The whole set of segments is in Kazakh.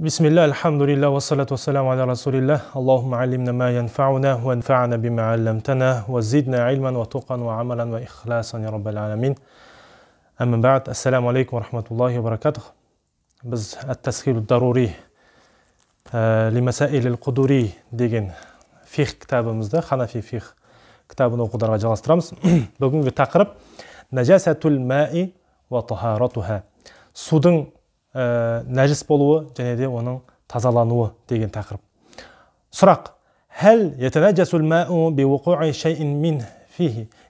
بسم الله الحمد لله والصلاة والسلام على رسول الله اللهم علمنا ما ينفعنا وانفعنا بما علمتنا وزدنا علما وتقا وعملا وإخلاصا يا رب العالمين أما بعد السلام عليكم ورحمة الله وبركاته بز التسهيل الضروري لمسائل القدوري degan خنا في في كتاب القدرة o'quvlarga رمز بقول في تقرب نجاسة الماء وطهارتها صدن ә, нәжіс болуы және де оның тазалануы деген тақырып сұрақ хәл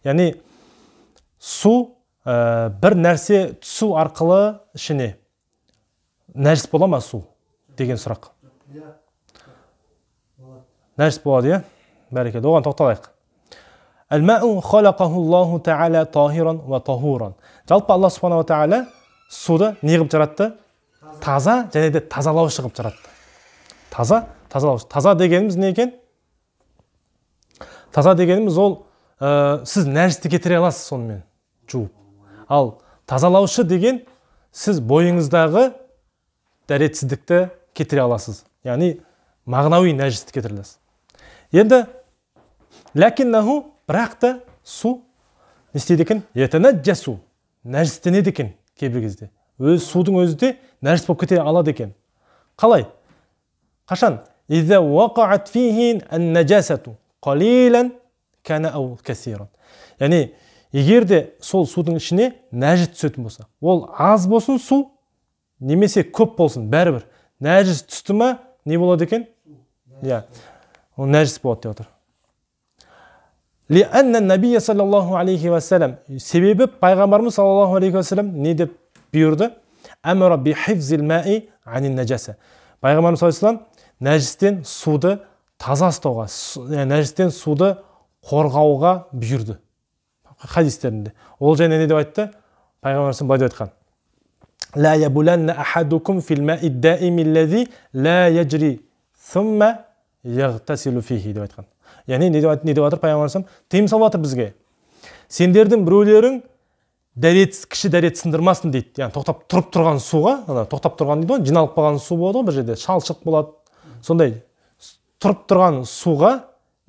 яғни су ә, бір нәрсе түсу арқылы ішіне нәжіс бола ма су деген сұрақ иә. нәжіс болады иә бәрекелді оған тоқталайық жалпы алла субханала тағала суды не қылып жаратты таза және де тазалаушы қылып жаратты таза тазалаушы таза дегеніміз не екен таза дегеніміз ол ә, сіз нәжісті кетіре аласыз сонымен жуып ал тазалаушы деген сіз бойыңыздағы дәретсіздікті кетіре аласыз яғни мағынауи нәжісті кетіре аласыз енді ләкиннаху бірақ та су не істейді екен нәжістенеді екен кейбір кезде өз судың өзі де нәжіс болып кете алады екен қалай қашан яғни егер де сол судың ішіне нәжіс түсетін болса ол аз болсын су немесе көп болсын бәрібір нәжіс түсті ма не болады екен иә ол нәжіс болады деп отыр себебі пайғамбарымыз саллаллаху алейхи уассалам не деп бұйырды әмір би хифзил анин нәжәсә пайғамбарымыз саллаллаху алейхи нәжістен суды таза ұстауға нәжістен суды қорғауға бұйырды хадистерінде ол жайында не деп айтты пайғамбарымыз былай деп айтқан لا يبولن أحدكم في الماء الدائم الذي لا يجري ثم يغتسل فيه деп айтқан яғни не деп деп жатыр пайғамбарымыз тыйым салып жатыр бізге сендердің біреулерің дәрет кіші дәрет сындырмасын дейді яғни тоқтап тұрып тұрған суға ана тоқтап тұрған дейді ғой жиналып қалған су болады ғой бір жерде шалшық болады сондай тұрып тұрған суға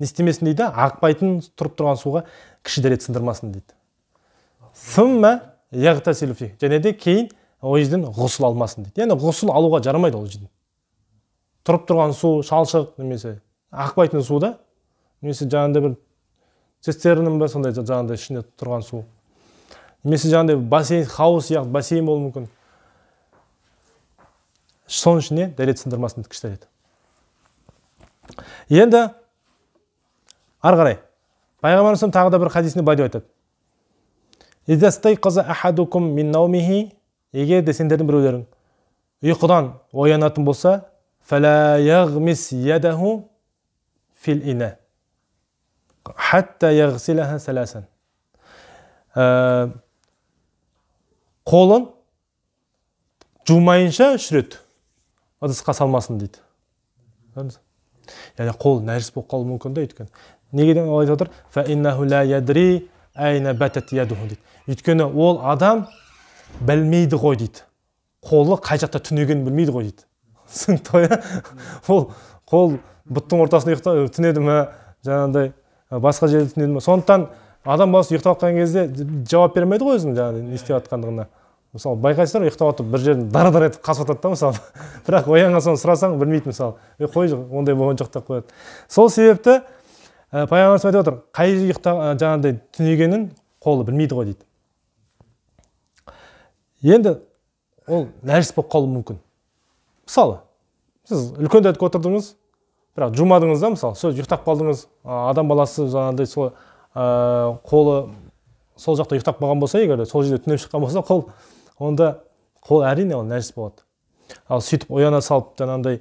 не істемесін дейді ақпайтын тұрып тұрған суға кіші дәрет сындырмасын дейді сымма және де кейін ол жерден ғұсыл алмасын дейді яғни ғұсыл алуға жарамайды ол жерден тұрып тұрған су шалшық немесе ақпайтын да немесе жаңағындай бір цистернаның ба сондай жаңағыдай ішінде тұрған су немесе жаңағыдай бассейн хаус сияқты бассейн болуы мүмкін соның ішіне дәрет сындырмасын тіккіш дәрет енді ары қарай пайғамбарымыз тағы да бір хадисінде былай деп айтады егер де сендердің біреулерің ұйқыдан оянатын болса фил ина хатта ә, қолын жумайынша үш рет ыдысқа салмасын дейді яғни қол нәжіс болып қалуы мүмкін да өйткені неге ол айтып отыр дейді өйткені ол адам білмейді ғой дейді қолы қай жақта түнегенін білмейді ғой дейді түсінікті ғой иә? ол қол бұттың ортасында ұйықта түнеді ма жаңағыдай басқа жерде түнеді ма сондықтан адам баласы ұйықтап жатқан кезде жауап бермейді ғой өзінің жаңағыдай не істеп жатқандығына мысалы байқайсыздар ұйықтап бір жерін дар дар етіп қасып жатады да мысалы бірақ оянған соң сұрасаң білмейді мысалы е қой ондай болған жоқ деп қояды сол себепті ә, пайғамбарымыз айтып отыр қай ұйықта жаңағыдай түнегенін қолы білмейді ғой дейді енді ол нәжіс болып қалуы мүмкін мысалы сіз үлкен отырдыңыз бірақ жумадыңыз да мысалы сол ұйықтап қалдыңыз адам баласы жаңағыдай сол ә, қолы сол жақта ұйықтап қалған болса егер сол жерде түнеп шыққан болса қол онда қол әрине ол нәжіс болады ал сөйтіп ояна салып жаңағындай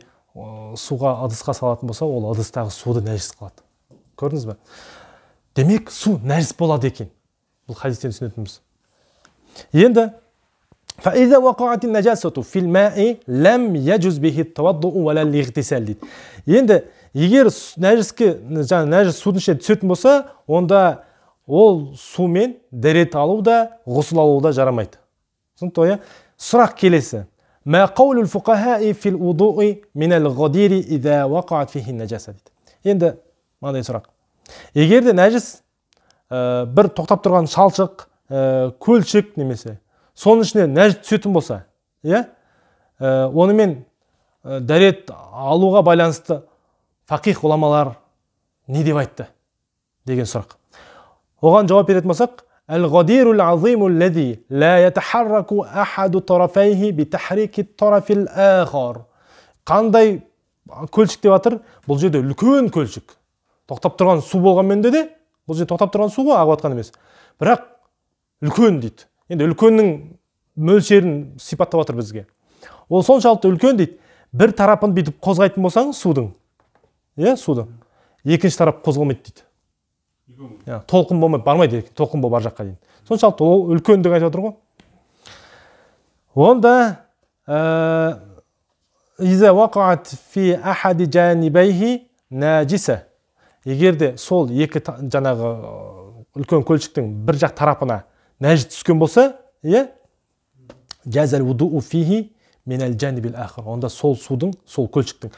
суға ыдысқа салатын болса ол ыдыстағы суды нәжіс қылады көрдіңіз ба демек су нәжіс болады екен бұл хадистен түсінетініміз енді енді егер нәжіске жаңағы нәжіс судың ішіне түсетін болса онда ол сумен дәрет алу да ғұсыл алу да жарамайды тоя сұрақ келесі енді мынандай сұрақ егер де нәжіс бір тоқтап тұрған шалшық ә, көлшік немесе соның ішіне нәжіс түсетін болса иә ә, онымен дәрет алуға байланысты фақих ғұламалар не деп айтты деген сұрақ оған жауап беретін болсақ الغدير العظيم الذي لا يتحرك أحد طرفيه بتحريك الطرف الآخر қандай көлшік деп жатыр бұл жерде үлкен көлшік тоқтап тұрған су болғанмен де бұл жер тоқтап тұрған су ғой ағып жатқан емес бірақ үлкен дейді енді үлкеннің мөлшерін сипаттап жатыр бізге ол соншалықты үлкен дейді бір тарапын бүйтіп қозғайтын болсаң судың иә суды екінші тарап қозғалмайды дейді толқын болмай бармайды толқын болып ар жаққа дейін соншалықты ол үлкендік айтып отыр ғой онда егер де сол екі жаңағы үлкен көлшіктің бір жақ тарапына нәжіс түскен болса иә онда сол судың сол көлшіктің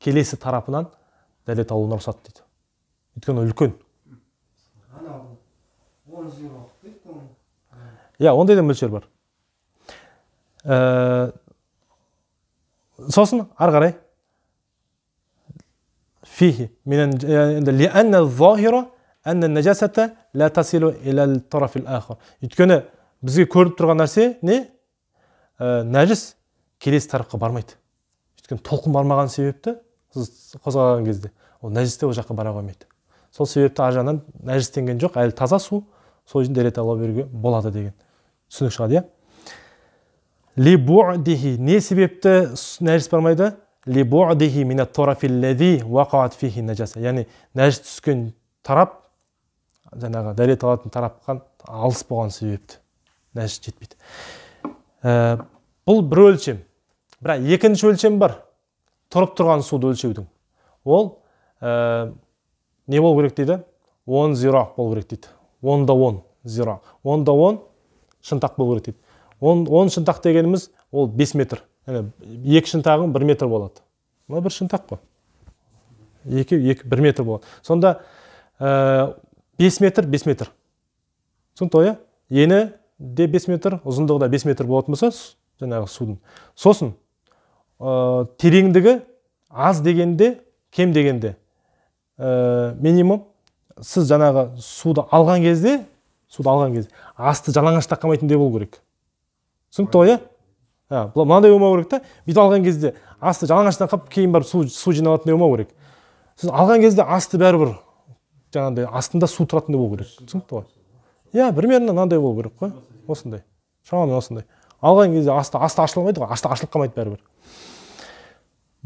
келесі тарапынан дәрет алуына рұқсат дейді өйткені үлкен иә ондай да мөлшер бар ә, сосын ары қарай фихи менен э, өйткені бізге көрініп тұрған нәрсе не ә, нәжіс келесі тарапқа бармайды өйткені толқын бармаған себепті сіз қозғаған кезде ол нәжіс те ол жаққа бара қоймайды сол себепті ар жағынан нәжістенген жоқ әлі таза су сол үшін дәрет ала беруге болады деген түсінік шығады иә либудихи не себепті нәжіс бармайды либудихи мина фихи нәжаса яғни нәжіс түскен тарап жаңағы дәрет алатын тарапқа алыс болған себепті нәжіс жетпейді ә, бұл бір өлшем бірақ екінші өлшем бар тұрып тұрған суды өлшеудің ол ә, не болу керек дейді он зирақ болу керек дейді да он зира да он шынтақ болу керек дейді он, он шынтақ дегеніміз ол 5 метр яғни екі шынтағың бір метр болады мына бір шынтақ қой екеу екі бір метр болады сонда ә, э, 5 метр бес метр түсінікті иә ені де бес метр ұзындығы да 5 метр болатын болса жаңағы судың сосын ә, тереңдігі аз дегенде кем дегенде ә, минимум сіз жаңағы суды алған кезде суды алған кезде асты жалаңаштап қалмайтындай болу керек түсінікті ғой иә мынандай болмау керек та бүйтіп алған кезде асты жалаңаш қалып кейін барып су, су жиналатындай болмау керек сіз алған кезде асты бәрібір жаңағыдай астында су тұратындай болу керек түсінікті ғой иә примерно мынандай болу керек қой осындай шамамен осындай алған кезде асты асты ашыла алмайды ғой асты ашылып қалмайды бәрібір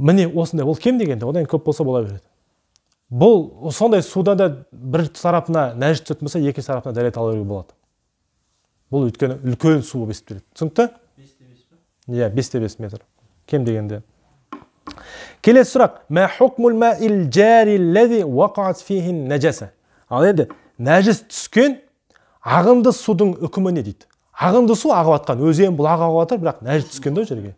міне осындай ол кем дегенде одан көп болса бола береді бұл сондай суда да бір тарапына нәжіс түсетін болса екінші тарапына дәрет ала беруге болады бұл өйткені үлкен су болып есептеледі түсінікті иә бес пе иә бесте бес метр кем дегенде келесі сұрақ ал енді нәжіс түскен ағынды судың үкімі не дейді ағынды су ағып жатқан өзен бұлақ ағып жатыр бірақ нәжіс түскен да ол жерге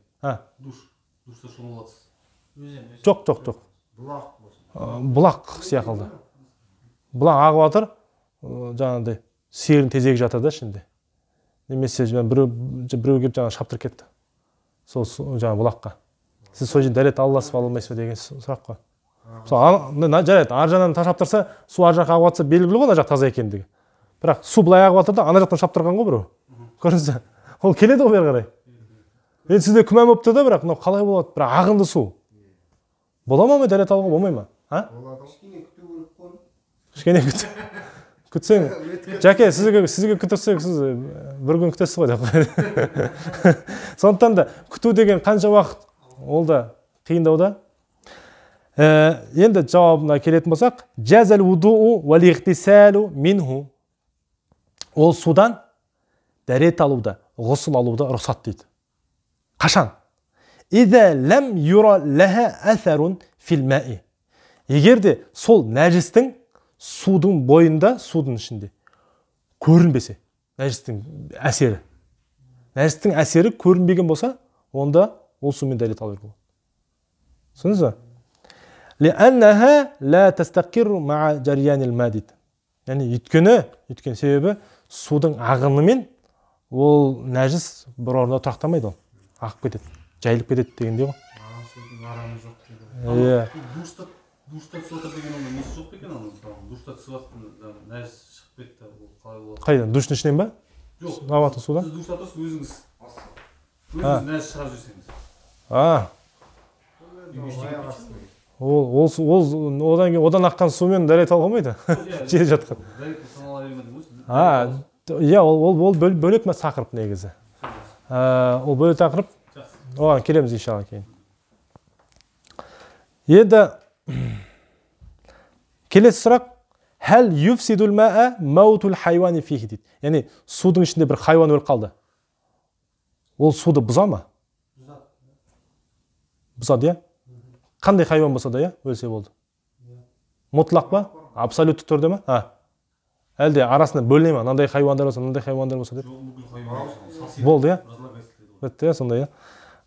жоқ жоқ жоқ бұлақ Э, бұлақ сияқты бұлақ ағып жатыр э, жаңағыдай сиырдың тезегі жатыр да ішінде немесе біреу біреу келіп жаңағы шаптырып кетті сол жаңағы бұлаққа сіз сол жерде дәрет аласыз ба ала алмайсыз ба деген сұрақ қой мысалы жарайды ар жағынан шаптырса су ар жаққа ағып жатса белгілі ғой ана жақ таза екендігі бірақ су былай ағып жатыр да ана жақтан шаптырған ғой біреу көрдіңіз ба ол келеді ғой бері қарай енді сізде күмән болып тұр да бірақ мынау қалай болады бірақ ағынды су бола ма дәрет алуға болмайды ма а кішкене күту керек кішкене күтсең жәке сізге сізге күтірсек сіз бір күн күтесіз ғой деп сондықтан да күту деген қанша уақыт ол да қиындау да ә, енді жауабына келетін болсақ ол судан дәрет алуды ғұсыл алуды рұқсат дейді қашан егер де сол нәжістің судың бойында судың ішінде көрінбесе нәжістің әсері нәжістің әсері көрінбеген болса онда ол сумен дәрет алу керек болады түсіндіңіз ба яғни өйткені өйткені себебі судың ағынымен ол нәжіс бір орында тұрақтамайды ол ағып кетеді жайылып кетеді дегендей ғой иә душта тысып деген оның несі жоқ па екен оның душта түсіп жатқанда нәжіс шығып кетті ол қалай болады қайдан душтың ішінен ба жоқ ағып суда сіз душта тұрсыз өзіңіз өзіңіз нәжіс шығарып жіберсеңіз а ол ол ол одан кейін одан аққан сумен дәрет ала алмайды жер жатқан а иә ол ол бөлек тақырып негізі ол бөлек тақырып оған келеміз иншалла кейін енді келесі сұрақ хәл юфсидул хайуани фихи дейді яғни судың ішінде бір хайуан өліп қалды ол суды бұза ма бұзады иә қандай хайуан болса да иә өлсе болды иә. мұтлақ па абсолютті түрде ма а әлде арасында бөліне ма мынандай хайуандар болса мынандай хайуандар болса деп болды иә бітті иә сондай иә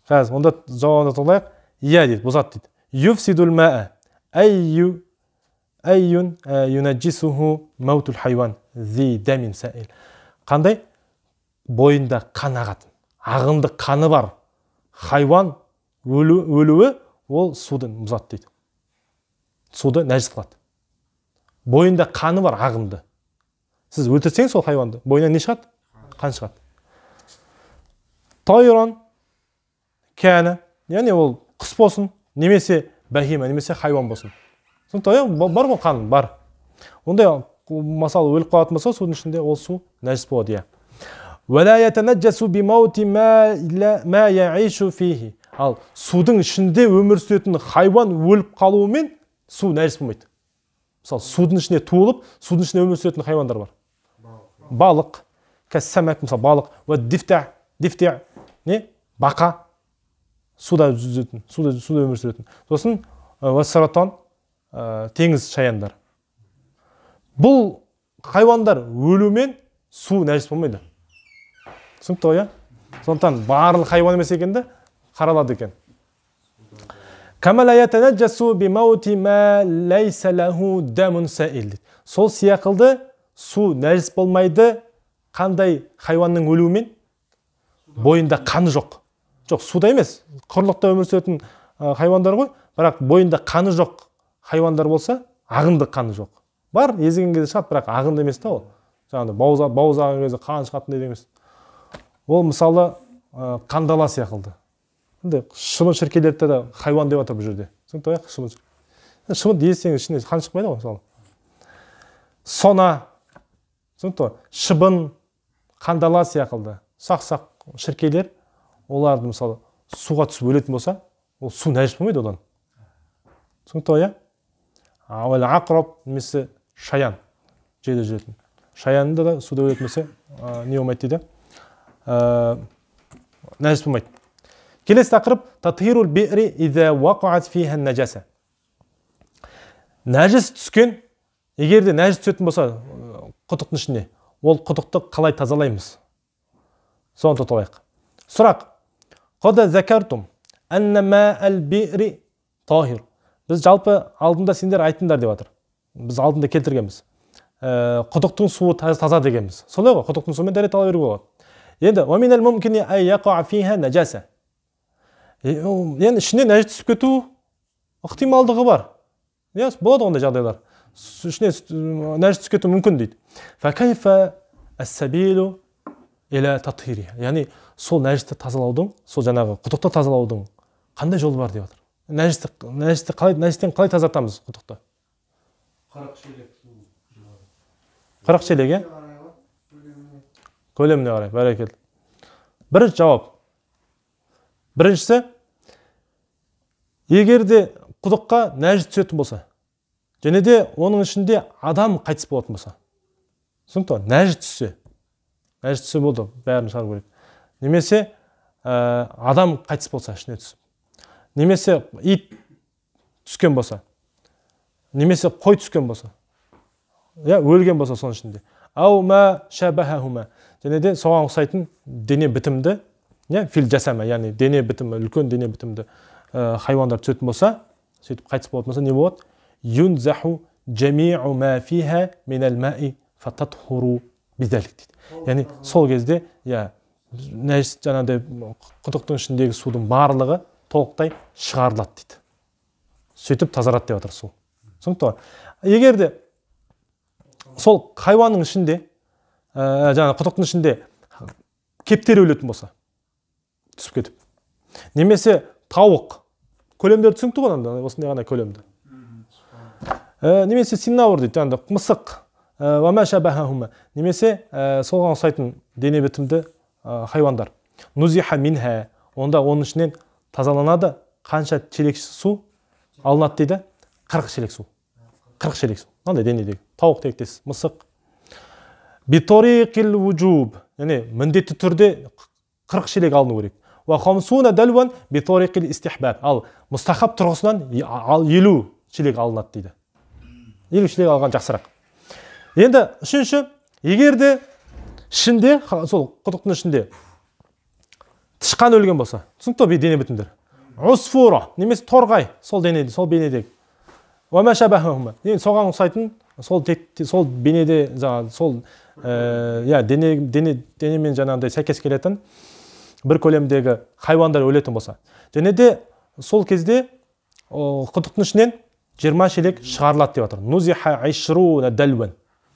қазір онда жауабын алайық иә дейді бұзады дейді юфсидул أي أي юнаджисуху маутул хайван зи дәмин сәил қандай бойында қанағат ағынды қаны бар хайуан өлі, өлуі ол суды бұзады дейді суды нәжіс қылады бойында қаны бар ағынды сіз өлтірсеңіз сол хайуанды бойынан не шығады қан шығады тойрон кәні яғни ол құс болсын немесе бәхима немесе хайуан болсын сондықтан бар ғой қан бар ондай мысалы өліп қалатын болса судың ішінде ол су нәжіс болады иә ал судың ішінде өмір сүретін хайуан өліп қалуымен су нәжіс болмайды мысалы судың ішінде туылып судың ішінде өмір сүретін хайуандар бар балық кәссәмәк мысалы балық дифтә дифтә не бақа суда жүзетін суда суда өмір сүретін сосын э, вассаратон ә, теңіз шаяндар бұл хайуандар өлумен су нәжіс болмайды түсінікті ғой иә сондықтан барлық хайуан емес екен де қаралады екен сол сияқылды су нәжіс болмайды қандай хайуанның өлуімен бойында қан жоқ жоқ суда емес құрлықта өмір сүретін хайуандар ғой бірақ бойында қаны жоқ хайуандар болса ағынды қаны жоқ бар езген кезде шығады бірақ ағынды емес та ол жаңағыдай бауыз бауыз аған кезде қан шығатындай емес ол мысалы қандала секілді енді шыбын шіркейлерді де хайуан деп жатыр бұл жерде түсінікті ғой шыбын шыбынды езсеңіз ішінен қан шықпайды ғой мысалы сона түсінікті ғой шыбын қандала секілді ұсақ ұсақ шіркейлер оларды мысалы суға түсіп өлетін болса ол су нәжіс болмайды одан түсінікті ғой иә Ақроб, немесе шаян жерде жүретін шаянды да суда өлетін болса не болмайды дейді нәжіс болмайды келесі тақырып нәжіс түскен егер де нәжіс түсетін болса құдықтың ішіне ол құдықты қалай тазалаймыз соны тоқталайық сұрақ قد ذكرتم ма әл البئر тахир біз жалпы алдында сендер айтыңдар деп жатыр біз алдында келтіргенбіз құдықтың суы таза дегенбіз солай ғой құдықтың суымен дәрет ала беруге болады енді уаминал фиха енді ішіне нәжіс түсіп кету ықтималдығы бар иә болады ондай жағдайлар ішіне нәжіс түсіп кетуі мүмкін дейді яғни сол нәжісті тазалаудың сол жаңағы құдықты тазалаудың қандай жолы бар деп жатыр нәжісті нәжісті қалай нәжістен қалай тазартамыз құдықты қырық шелек иә көлеміне қарай бәрекелді бір жауап біріншісі егер де құдыққа нәжіс түсетін болса және де оның ішінде адам қайтыс болатын болса түсінікті ғой нәжіс түссе нәжіс түссе болды бәрін шығару керек немесе ә, адам қайтыс болса ішіне түсіп немесе ит түскен болса немесе қой түскен болса иә өлген болса соның ішінде әума және де соған ұқсайтын дене бітімді иә фил жасама яғни дене бітімі үлкен дене бітімді ә, хайуандар түсетін болса сөйтіп қайтыс болатын болса не болады юнзаху жамиу ма фиха маи фататхуру яғни сол кезде иә нәжіс жаңағыдай құдықтың ішіндегі судың барлығы толықтай шығарылады дейді сөйтіп тазарады деп жатыр су түсінікті ғой егер де сол хайуанның ішінде ә, жаңағы құдықтың ішінде кептер өлетін болса түсіп кетіп немесе тауық көлемдер түсінікті ғой анда осындай ғана көлемді ә, немесе синауыр дейді жаңағыдай мысық ә, немесе ә, соған ұқсайтын дене бітімді хайуандар нузиха минха онда оның ішінен тазаланады қанша шелек су алынады дейді қырық шелек су қырық шелек су мынандай денедегі тауық тектес мысық биторикил яғни міндетті түрде қырық шелек алыну керек ал мұстахаб тұрғысынан елу шелек алынады дейді елу шелек алған жақсырақ енді үшінші егер де ішінде сол құдықтың ішінде тышқан өлген болса түсінікті ғой дене бітімдер усфура немесе торғай сол денеде сол бейнедегі соған ұқсайтын сол тек, сол бейнеде жаңағы сол иә дене, дене денемен жаңағыдай сәйкес келетін бір көлемдегі хайуандар өлетін болса және де сол кезде құдықтың ішінен жиырма шелек шығарылады деп жатыр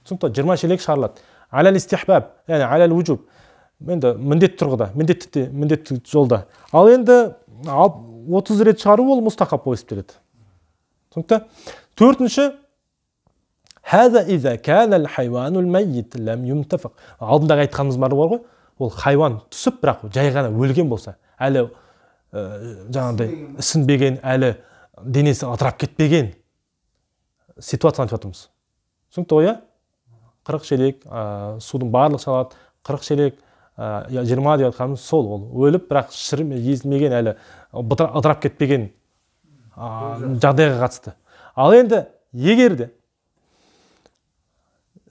түсінікті жиырма шелек шығарылады әләл истихбаб яғни әләл вуджуб енді міндетті тұрғыда міндетті міндетті жолда ал енді отыз рет шығару ол мұстақап болып есептеледі түсінікті төртінші алдындағы айтқанымыз бар ғой ол хайуан түсіп бірақ жай ғана өлген болса әлі ә, жаңағыдай ісінбеген әлі денесі ыдырап кетпеген ситуацияны айтып жатырмыз түсінікті ғой иә қырық шелек ә, судың барлық шалады қырық шелек жиырма ә, деп жатқанымыз сол ол өліп бірақ шірім езілмеген әлі ыдырап кетпеген ә, жағдайға қатысты ал енді егер де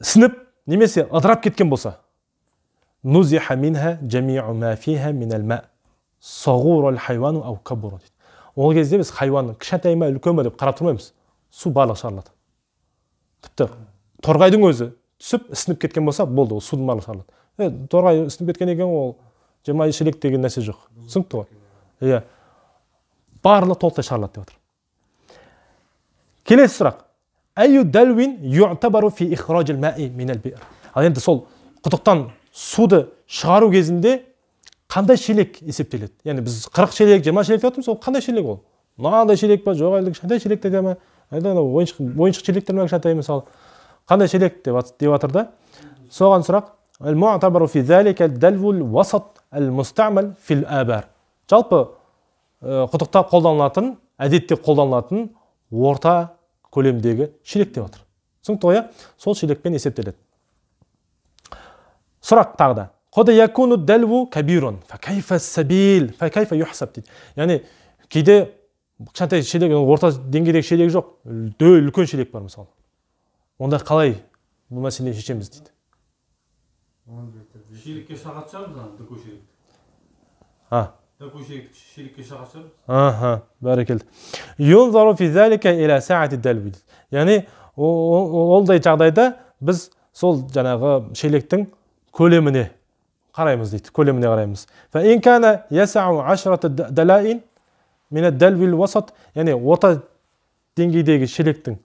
сініп немесе ыдырап кеткен болса ол кезде біз хайуанның кішкентай ма үлкен ба деп қарап тұрмаймыз су барлығы шығарылады тіпті торғайдың өзі түсіп ісініп кеткен болса болды ол судың барлығы шығарылады е торғай ісініп кеткен екен ол жиырма шелек деген нәрсе жоқ түсінікті ғой иә барлығы толықтай шығарылады деп жатыр келесі сұрақ ал енді сол құдықтан суды шығару кезінде қандай шелек есептеледі яғни біз қырық шелек жиырма шелек деп жатырмыз ол қандай шелек ол мынандай шелек па жоқ әлде кішкентай шелектер ма әлде анау ойыншық ойыншық шелектер ма кішкентай мысалы қандай шелек деп жатыр да соған сұрақ жалпы э, құдықта қолданылатын әдетте қолданылатын орта көлемдегі шелек деп жатыр түсінікті ғой иә? сол шелекпен есептеледі сұрақ тағы да яғни кейде кішкентай шелек орта деңгейдегі шелек жоқ үлкен шелек бар мысалы онда қалай бұл мәселені шешеміз дейді шелікке шақырып шығармыз ана дөку а заруфи бәрекелді яғни олдай жағдайда біз сол жаңағы шелектің көлеміне қараймыз дейді көлеміне қараймыз яғни орта деңгейдегі шелектің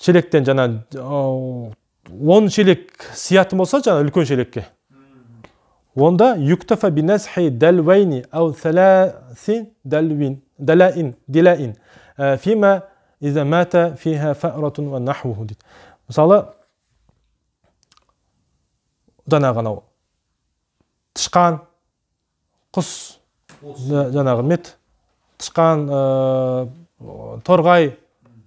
шелектен жана он шелек сиятын болса жана үлкен шелекке онда юктафа бинасхи дәлвайни ау сәләсин дәлвин дәләин диләин фима иза мата фиха фаратун ва нахвуху дейді мысалы жаңағы анау тышқан құс жаңағы мет тышқан торғай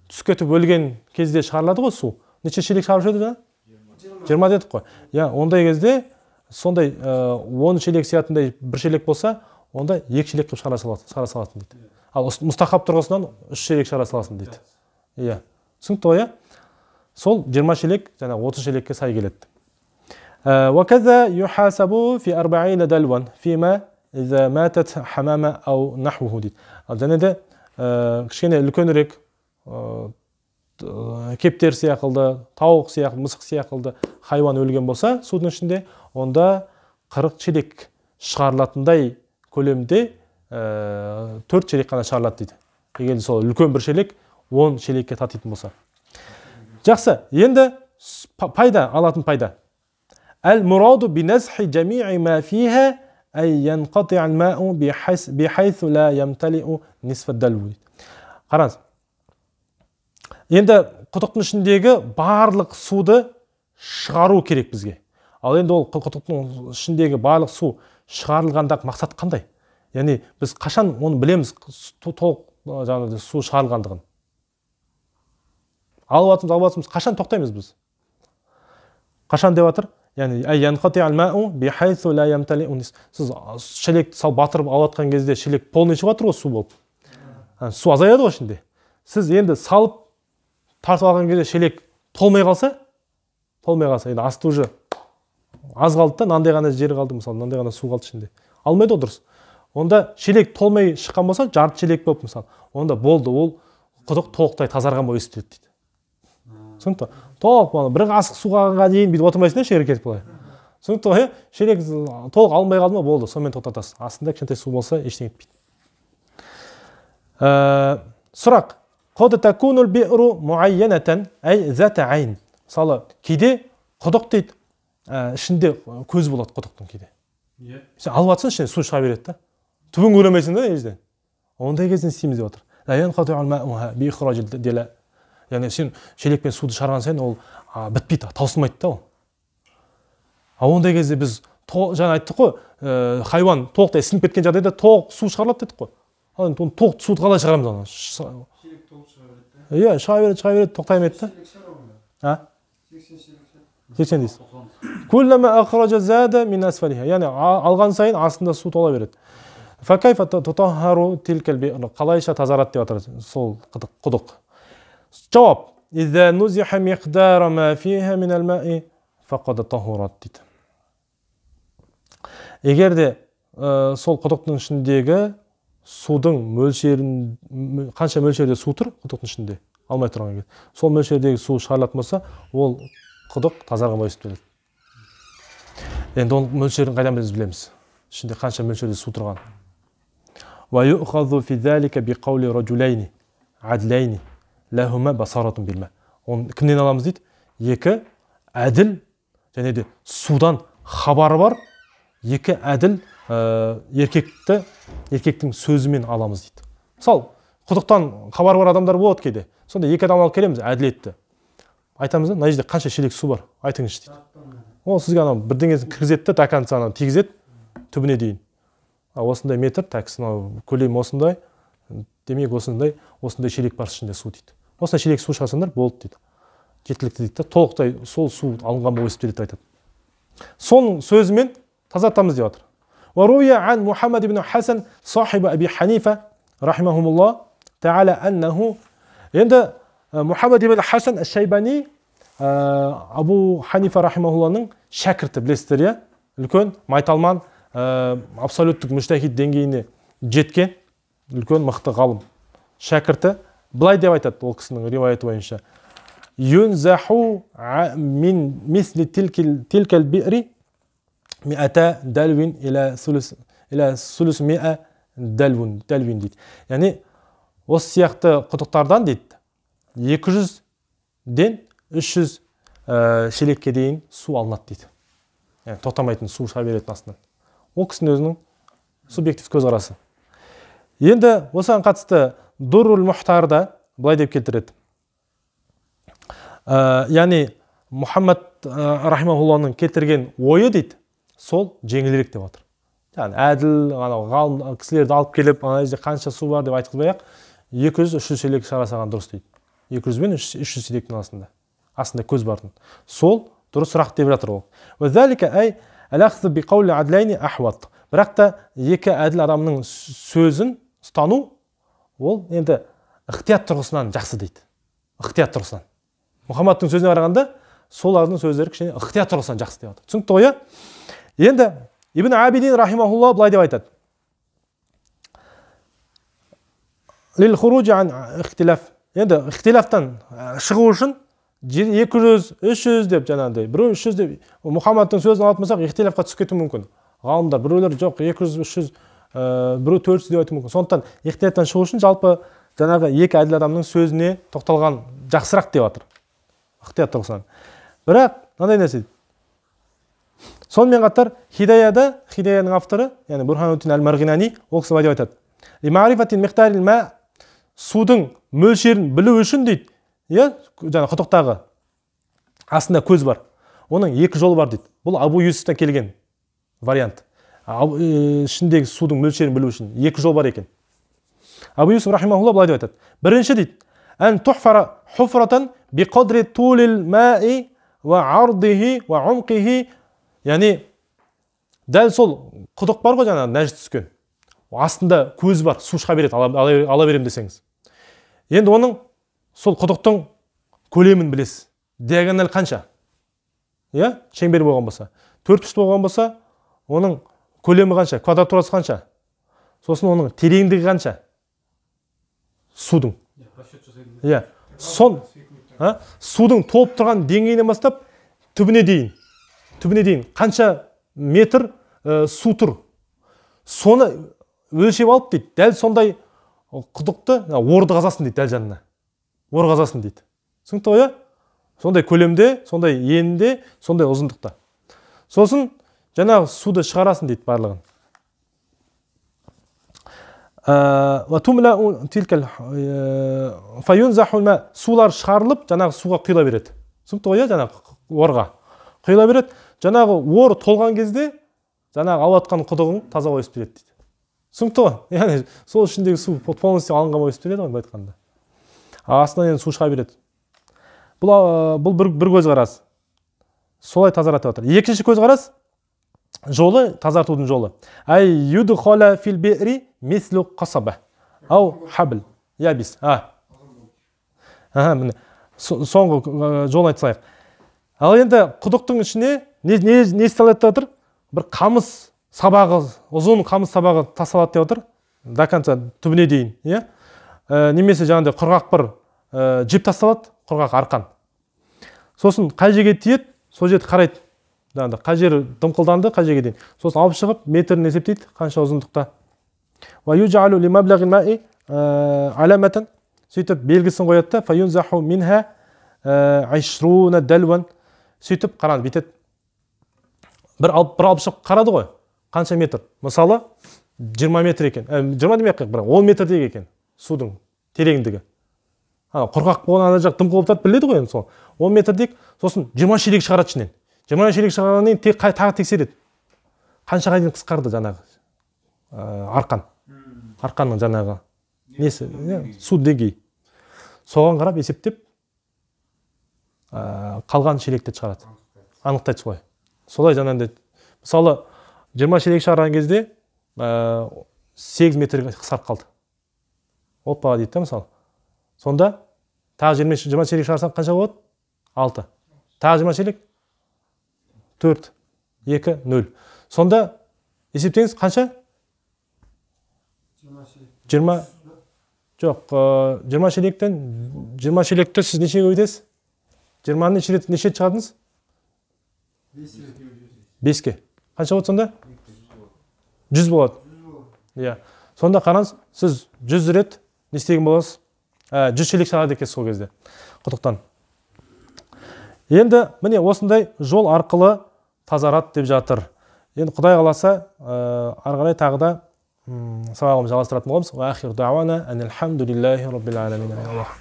түсіп кетіп өлген кезде шығарылады ғой су неше шелек шығарып еді жаңа жиырма дедік қой иә ондай кезде сондай э, он шелек сиятындай бір шелек болса онда екі шелек қылып шығара саласың шығара саласың дейді ал мұстахаб тұрғысынан үш шелек шығара саласың дейді иә түсінікті ғой иә сол жиырма шелек жаңағы отыз шелекке сай келеді وكذا يحاسب في أربعين دلوا فيما إذا ماتت حمامة أو نحوه және де э, кішкене үлкенірек э, Э, кептер сияқылды тауық сияқты мысық сияқылды хайуан өлген болса судың ішінде онда қырық шелек шығарылатындай көлемде э, төрт шелек қана шығарылады дейді егер сол үлкен бір шелек он шелекке татитын болса жақсы енді пайда алатын пайда әл мураду жамии ма фиха қараңыз енді құдықтың ішіндегі барлық суды шығару керек бізге ал енді ол құдықтың ішіндегі барлық су шығарылғандағы мақсат қандай яғни біз қашан оны білеміз толық жаңағыдай су шығарылғандығын алып жатырмыз алып жатырмыз қашан тоқтаймыз біз қашан деп жатыр яғни сіз шелек салып батырып алып жатқан кезде шелек полный шығып жатыр ғой су болып су азаяды ғой ішінде сіз енді салып тартып алған кезде шелек толмай қалса толмай қалса енді асты уже аз қалды да мынандай ғана жер қалды мысалы мынандай ғана су қалды ішінде алмайды ғой дұрыс онда шелек толмай шыққан болса жарты шелек болып мысалы онда болды ол құдық толықтай тазарған болып есептеледі дейді түсінікті толық бір қасық су қалғанға дейін бүйтіп отырмайсың да іші кетіп былай түсінікті ғой иә шелек толық алмай қалды ма болды сонымен тоқтатасыз астында кішкентай су болса ештеңе етпейді ә, сұрақ қод такунул би'ру муайянатан әй зата айн мысалы кейде құдық дейді ішінде көз болады құдықтың кейде иә сен алып жатсаң ішінен су шыға береді да түбін көре алмайсың да негізінен ондай кезде не істейміз деп жатыр яғни сен шелекпен суды шығарған сайын ол бітпейді таусылмайды да ол ал ондай кезде біз жаңа айттық қой ә, хайуан толықтай сіңіп кеткен жағдайда толық су шығарылады дедік қой ал енді оны толық суды қалай шығарамыз оны иә шыға береді шыға береді тоқтай алмайды да а сексен дейсіз яғни алған сайын астында су тола береді қалайша тазарады деп жатыр сол құдық жауап дейді егер де ә, сол құдықтың ішіндегі судың мөлшерін қанша мөлшерде су тұр құдықтың ішінде алмай тұрған кезде сол мөлшердегі су шығарылатын болса ол құдық тазарған болып есептеледі енді оның мөлшерін қайдан біз білеміз ішінде қанша мөлшерде су тұрған оны кімнен аламыз дейді екі әділ және де судан хабары бар екі әділ ә, еркекті еркектің сөзімен аламыз дейді мысалы құдықтан хабары бар адамдар болады кейде сонда екі адам алып келеміз әділетті айтамыз да мына жерде қанша шелек су бар айтыңызшы дейді ол сізге анау бірдеңесін кіргізеді да до конца ана тигізеді түбіне дейін а осындай метр так мынау көлемі осындай демек осындай осындай шелек бар ішінде су дейді осындай шелек су шығарсаңдар болды дейді жеткілікті дейді да толықтай сол су алынған болып есептеледі деп айтады соның сөзімен тазартамыз деп жатыр енді мұхаммад ибн хасан э, шайбани э, абу ханифа рахимаулланың шәкірті білесіздер иә үлкен майталман э, абсолюттік мүжтахид деңгейіне жеткен үлкен мықты ғалым шәкірті былай деп айтады ол кісінің риуаяты бойынша 200 дәлвин илә сулус илә сулус миә дәлвин дәлвин дейді яғни осы сияқты құдықтардан дейді 200-ден 300 шелекке дейін су алынады дейді яғни тоқтамайтын су шыға беретін астынан ол кісінің өзінің субъектив көзқарасы енді осыған қатысты дурул мұхтарда былай деп келтіреді ә, яғни мұхаммад ә, рахимаулланың келтірген ойы дейді сол жеңілірек деп жатыр яғни әділ анау ғалым кісілерді алып келіп ана жерде қанша су бар деп айтқызбай ақ екі жүз үш жүз шелек шығара салған дұрыс дейді екі жүз бен үш жүз шелектің арасында астында көз бардың сол дұрысырақ деп жатыр ол бірақ та екі әділ адамның сөзін ұстану ол енді ықтият тұрғысынан жақсы дейді ықтият тұрғысынан мұхаммадтың сөзіне қарағанда солардың сөздері кішкене ықтият тұрғысынан жақсы деп жатыр түсінікті ғой иә енді ибн абидин рахимаулла былай деп айтады енді ихтилафтан э, шығу үшін 200-300 деп жаңағыдай біреу 300 деп мұхаммадтың сөзін алатын болсақ ихтилафқа түсіп кетуі мүмкін ғалымдар біреулер жоқ 200-300 ә, э, біреу 400 деп айтуы мүмкін сондықтан ихтилафтан шығу үшін жалпы жаңағы екі әділ адамның сөзіне тоқталған жақсырақ деп жатыр ықтият тұрғысынан бірақ мынандай нәрсе сонымен қатар хидаяда хидаяның авторы яғни бурхануддин әл марғинани ол кісі былай деп айтады судың мөлшерін білу үшін дейді иә жаңағы құдықтағы астында көз бар оның екі жолы бар дейді бұл абу юсуфтан келген вариант э, ішіндегі судың мөлшерін білу үшін екі жол бар екен абу юсуф рахимаулла былай деп айтады бірінші дейді яғни дәл сол құдық бар ғой жаңағы нәжіс түскен астында көз бар су шыға береді ала, ала, ала десеңіз енді оның сол құдықтың көлемін білесіз диагональ қанша иә шеңбер болған болса төрт болған болса оның көлемі қанша квадратурасы қанша сосын оның тереңдігі қанша судың иә, иә. сон судың толып тұрған деңгейінен бастап түбіне дейін түбіне дейін қанша метр ә, су тұр соны өлшеп алып дейді дәл сондай құдықты орды қазасын дейді дәл жанына ор қазасын дейді түсінікті ғой иә? сондай көлемде сондай енінде сондай ұзындықта сосын жаңағы суды шығарасың дейді барлығын э, э, сулар шығарылып жаңағы суға құйыла береді түсінікті ғой иә жаңағы орға құйыла береді жаңағы ор толған кезде жаңағы алып құдығың таза болып береді дейді түсінікті ғой яғни сол ішіндегі су полностью алынған болып өсіп ғой былай айтқанда астынан енді су шыға береді бұл, бұл бір, бір көзқарас солай тазартып жатыр екінші көзқарас жолы тазартудың жолы ау хабл ябис а міне соңғы жолын айтсайық ал енді құдықтың ішіне не, не, не салады деп жатыр бір қамыс сабағы ұзын қамыс сабағы тасталады деп отыр до конца түбіне дейін иә ә, немесе жаңағыдай құрғақ бір ә, э, жіп тасталады құрғақ арқан сосын қай жерге тиеді сол жерді қарайды жаңағыдай қай жері дымқылданды қай жерге дейін сосын алып шығып метрін есептейді қанша ұзындықта э, сөйтіп белгісін қояды да сөйтіп қараңыз бүйтеді бір алып бір алып шығып қарады ғой қанша метр мысалы 20 метр екен э, жиырма демей ақ бірақ он метрдей екен судың тереңдігі ана құрғақ болған ана жақ қолып тұрады біледі ғой енді сол он метр дейік сосын жиырма шелек шығарады ішінен жиырма шелек шығарғаннан кейін тек тағы тексереді қаншаға дейін қысқарды жаңағы ә, арқан арқанның жаңағы несі су деңгейі соған қарап есептеп Ә, қалған шелекті шығарады анықтайды солай солай жаңағындай мысалы жиырма шелек шығарған кезде ә, сегіз метр қысқарып қалды опа дейді да мысалы сонда тағы жиырма жиырма шелек шығарсам қанша болады алты тағы жиырма шелек төрт екі нөл сонда есептеңіз қанша жиырма жоқ ә, жиырма шелектен жиырма шелекті сіз нешеге бөлесіз жиырманы неше рет неше рет шығардыңыз беске қанша болады сонда жүз болады иә сонда қараңыз сіз жүз рет не істеген боласыз жүз шелек шығарады екенсіз сол кезде құдықтан енді міне осындай жол арқылы тазарады деп жатыр енді құдай қаласа ары қарай тағы да сабағымызды жалғастыратын боламыз